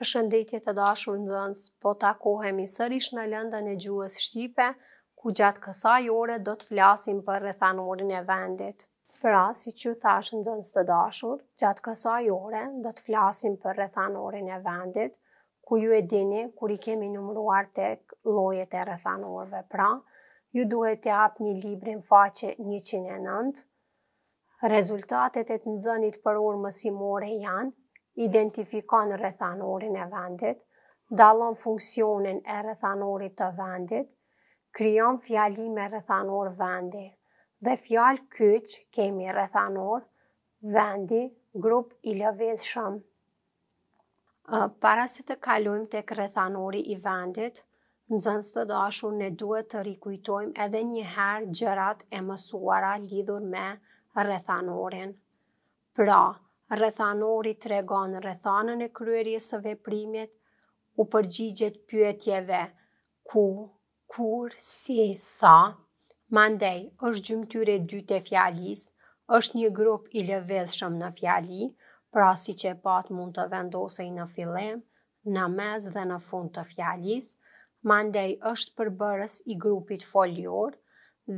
Përshëndetje të dashur nëzëns, po takohemi sërish në lëndën e gjuhës Shqipe, ku gjatë kësa jore do të flasim për rëthanorin e vendit. Pra, si që thashë nëzëns të dashur, gjatë kësa jore do të flasim për rëthanorin e vendit, ku ju e dini kur i kemi numruar tek lojet e rëthanorve. Pra, ju duhet të apë një librin faqe 109, rezultatet e të nëzënit për orë mësimore janë, identifikon rrethanorin e vendit, dallon funksionin e rrethanorit të vendit, krijon fjali me rrethanor vendi. Dhe fjalë kyç kemi rrethanor vendi, grup i lëvizshëm. Para se të kalojmë tek rrethanori i vendit, nxënës të dashur ne duhet të rikujtojmë edhe një herë gjërat e mësuara lidhur me rrethanorin. Pra, rrethanori regonë rrethanën e kryerjes së veprimit, u përgjigjet pyetjeve ku, kur, si, sa. Mandej është gjymtyre dytë e fjalis, është një grup i lëvizshëm në fjali, pra si që pat mund të vendosej në fillim, në mes dhe në fund të fjalis. Mandej është përbërës i grupit foljor,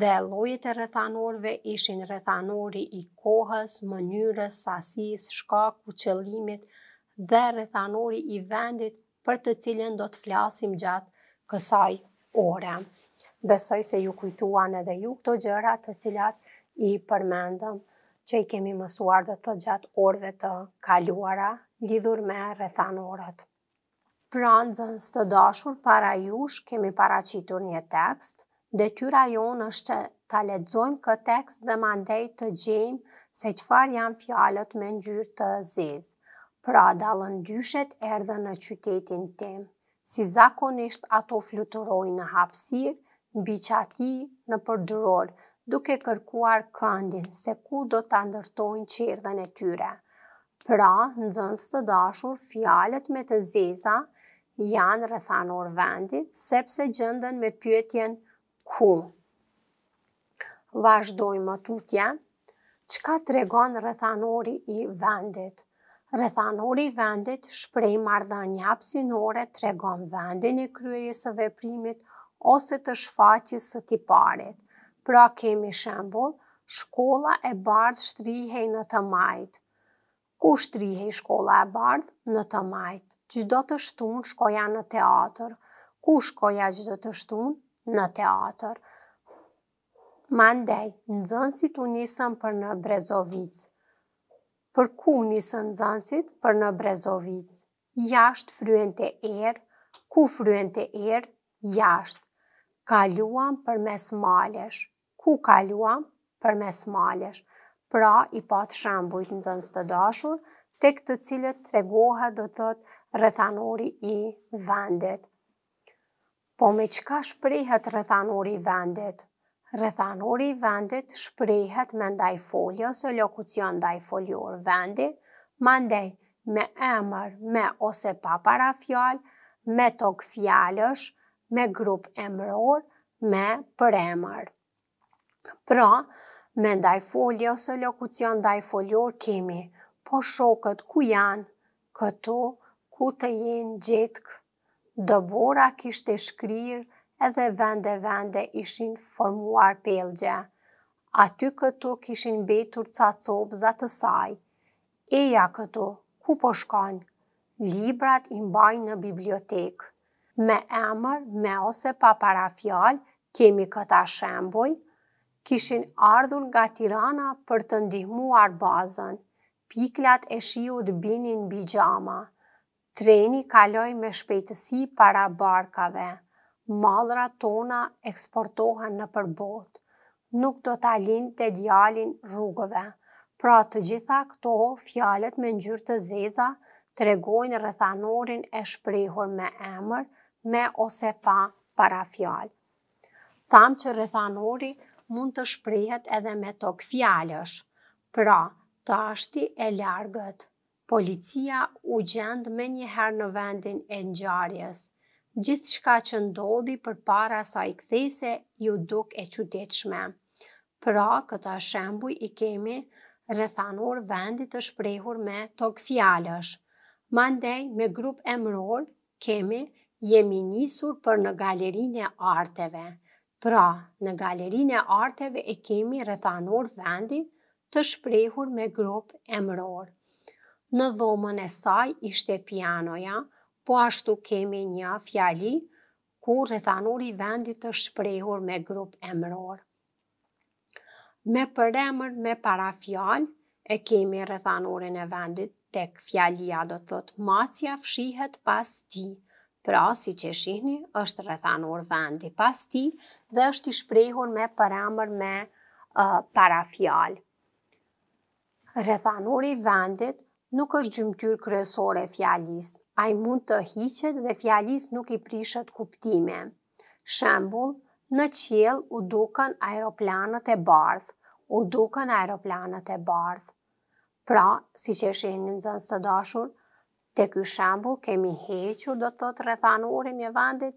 dhe llojet e rrethanorëve ishin rrethanori i kohës, mënyrës, sasisë, shkaku, qëllimit dhe rrethanori i vendit për të cilën do të flasim gjatë kësaj ore. Besoj se ju kujtuan edhe ju këto gjëra të cilat i përmendëm që i kemi mësuar dhe të gjatë orve të kaluara lidhur me rrethanorët. Pranë zënës të dashur para jush kemi paracitur një tekst, Detyra jonë është që ta ledzojmë këtë tekst dhe mandej të gjejmë se qëfar janë fjalët me gjyrë të zezë. Pra, dalën dyshet erdhe në qytetin tim, Si zakonisht ato fluturojnë në hapsirë, në biqati, në përdërorë, duke kërkuar këndin se ku do të ndërtojnë qerdhen e tyre. Pra, në zënës të dashur, fjalet me të zeza janë rëthanor vendit, sepse gjëndën me pyetjen përdërorë, ku. Vazhdojmë që ka të regon rëthanori i vendit? Rëthanori i vendit shprej marda një apsinore të regon vendin e kryesë veprimit ose të shfaqis së tiparit. Pra kemi shembol, shkolla e bardh shtrihej në të majtë. Ku shtrihej shkolla e bardh? Në të majtë. Gjdo të shtunë shkoja në teatër. Ku shkoja gjdo të shtunë? në teatër. Mandej, nëzënsit u njësën për në Brezovic. Për ku njësën nëzënsit për në Brezovic? Jashtë fryen të erë, ku fryen të erë? Jashtë. Kaluam për mes malesh. Ku kaluam? Për mes malesh. Pra, i patë shambujt nëzëns të dashur, tek të cilët tregoha do të thotë rëthanori i vendet. Po me qka shprejhet rëthanuri vendit? Rëthanuri vendit shprehet me ndaj folje ose lokucion ndaj foljor vendi, mandej me emër, me ose pa para me tok fjallësh, me grup emëror, me për emër. Pra, me ndaj folje ose lokucion ndaj foljor kemi, po shokët ku janë, këtu, ku të jenë gjithë, Dobora kishte shkrirë edhe vende vende ishin formuar pelgje. Aty këtu kishin betur ca copë za të saj. Eja këtu, ku po shkon? Librat i mbajnë në bibliotekë. Me emër, me ose pa parafjallë, kemi këta shemboj, kishin ardhur nga tirana për të ndihmuar bazën. Piklat e shiut binin bijama. Treni kaloi me shpejtësi para barkave. Malra tona eksportohen në përbot. Nuk do të alin të djalin rrugëve. Pra të gjitha këto fjalet me njërë të zeza të regojnë rëthanorin e shprehur me emër me ose pa para fjal. Tham që rëthanori mund të shprehet edhe me tokë fjalësh. Pra, tashti e largët policia u gjendë me njëherë në vendin e njëjarjes. Gjithë shka që ndodhi për para sa i këthese, ju duk e qëtetshme. Pra, këta shembuj i kemi rëthanur vendit të shprehur me tokë fjallësh. Mandej, me grup e mëror, kemi jemi njësur për në galerin e arteve. Pra, në galerin e arteve e kemi rëthanur vendit të shprehur me grup e mëror në dhomën e saj ishte pianoja, po ashtu kemi një fjali ku rrethanuri vendit të shprehur me grup emror. Me përemër me para fjall, e kemi rrethanurin e vendit tek fjallia do të thot macja fshihet pas ti, pra si që shihni është rrethanur vendi pas ti dhe është i shprehur me përemër me uh, para fjall. vendit nuk është gjymtyr kryesore fjalis, a i mund të hiqet dhe fjalis nuk i prishet kuptime. Shembul, në qjell u duken aeroplanët e bardh, u duken aeroplanët e bardh. Pra, si që është e një zënë së dashur, të kjo shembul kemi hequr do të thotë të rethanurin një vandit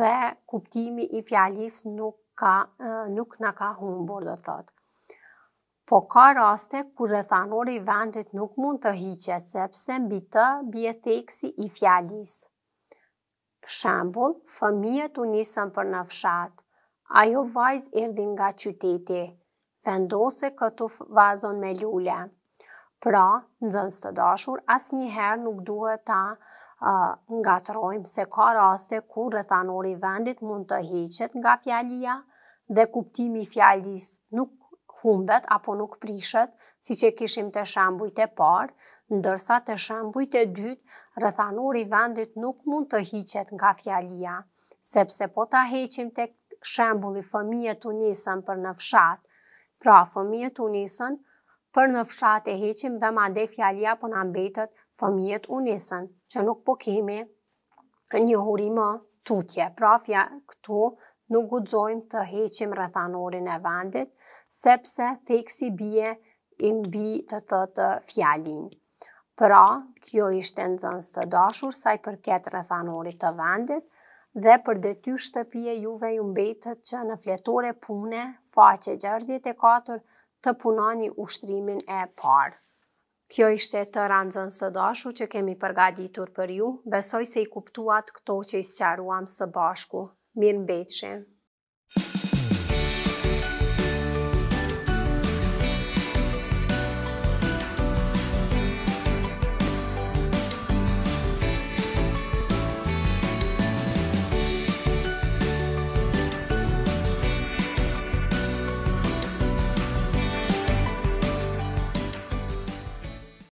dhe kuptimi i fjalis nuk, ka, nuk në ka humbur do të thotë po ka raste ku rrethanori i vendit nuk mund të hiqe, sepse mbi të bje theksi i fjalis. Shambull, fëmijët u nisën për në fshat. Ajo vajz erdi nga qyteti, vendose këtu vazon me lule. Pra, nëzënës të dashur, as njëherë nuk duhet ta uh, nga të rojmë se ka raste ku rrethanori i vendit mund të hiqet nga fjalia dhe kuptimi i fjalis nuk humbet apo nuk prishet, si që kishim të shambujt e parë, ndërsa të shambujt e dytë, rëthanori i vendit nuk mund të hiqet nga fjalia, sepse po të heqim të shambulli fëmije të njësën për në fshat, pra fëmije të njësën për në fshat e heqim dhe ma dhe fjalia për po në ambetet fëmije të njësën, që nuk po kemi një më tutje, pra fja këtu nuk gudzojmë të heqim rëthanorin e vendit, sepse theksi bie i mbi të thotë fjalin. Pra, kjo ishte në zënës të dashur, saj për ketë rëthanorit të vendit, dhe për dety shtëpje juve ju mbetët që në fletore pune, faqe gjërdjet e katër, të punani ushtrimin e parë. Kjo ishte të ranzën së dashu që kemi përgaditur për ju, besoj se i kuptuat këto që i sëqaruam së bashku. Mirë mbetëshem.